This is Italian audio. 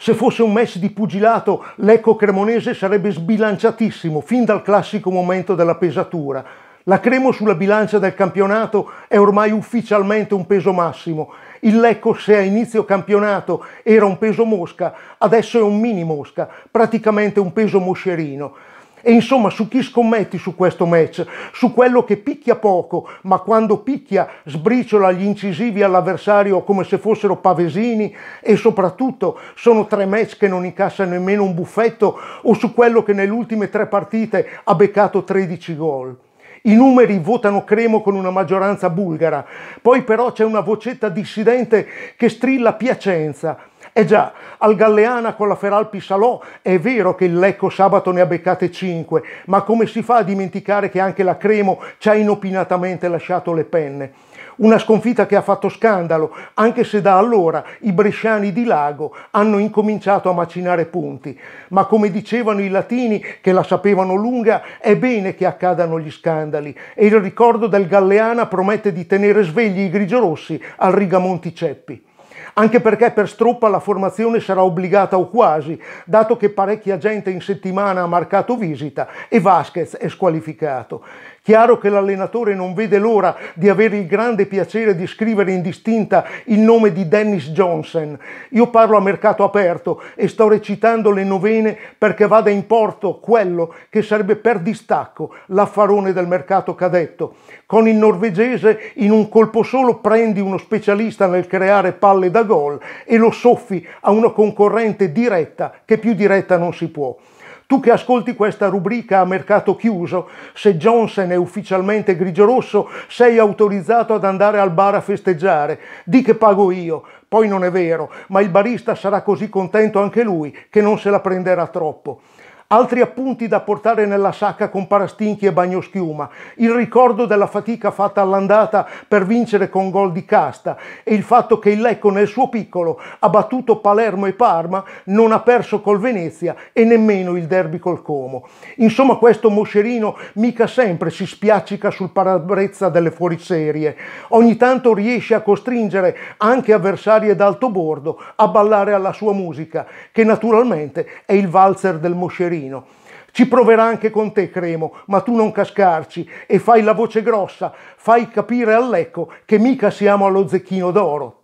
Se fosse un match di pugilato, l'eco Cremonese sarebbe sbilanciatissimo fin dal classico momento della pesatura. La Cremo sulla bilancia del campionato è ormai ufficialmente un peso massimo. Il Lecco, se a inizio campionato era un peso mosca, adesso è un mini mosca, praticamente un peso moscerino. E insomma, su chi scommetti su questo match? Su quello che picchia poco, ma quando picchia sbriciola gli incisivi all'avversario come se fossero pavesini e soprattutto sono tre match che non incassa nemmeno un buffetto o su quello che nelle ultime tre partite ha beccato 13 gol. I numeri votano Cremo con una maggioranza bulgara, poi però c'è una vocetta dissidente che strilla Piacenza, eh già, al Galleana con la Feralpi Salò è vero che il Lecco sabato ne ha beccate 5, ma come si fa a dimenticare che anche la Cremo ci ha inopinatamente lasciato le penne? Una sconfitta che ha fatto scandalo, anche se da allora i bresciani di Lago hanno incominciato a macinare punti. Ma come dicevano i latini, che la sapevano lunga, è bene che accadano gli scandali e il ricordo del Galleana promette di tenere svegli i grigiorossi al Rigamonti Ceppi anche perché per Struppa la formazione sarà obbligata o quasi, dato che parecchia gente in settimana ha marcato visita e Vasquez è squalificato. Chiaro che l'allenatore non vede l'ora di avere il grande piacere di scrivere in distinta il nome di Dennis Johnson. Io parlo a mercato aperto e sto recitando le novene perché vada in porto quello che sarebbe per distacco l'affarone del mercato cadetto. Con il norvegese in un colpo solo prendi uno specialista nel creare palle da gol e lo soffi a una concorrente diretta che più diretta non si può. Tu che ascolti questa rubrica a mercato chiuso, se Johnson è ufficialmente grigio-rosso, sei autorizzato ad andare al bar a festeggiare. Di che pago io? Poi non è vero, ma il barista sarà così contento anche lui che non se la prenderà troppo. Altri appunti da portare nella sacca con Parastinchi e Bagnoschiuma, il ricordo della fatica fatta all'andata per vincere con gol di casta e il fatto che il Lecco nel suo piccolo ha battuto Palermo e Parma, non ha perso col Venezia e nemmeno il derby col Como. Insomma questo Moscerino mica sempre si spiaccica sul parabrezza delle fuoriserie. Ogni tanto riesce a costringere anche avversari d'alto bordo a ballare alla sua musica, che naturalmente è il valzer del Moscerino Petrino. Ci proverà anche con te, Cremo, ma tu non cascarci e fai la voce grossa, fai capire all'Ecco che mica siamo allo zecchino d'oro.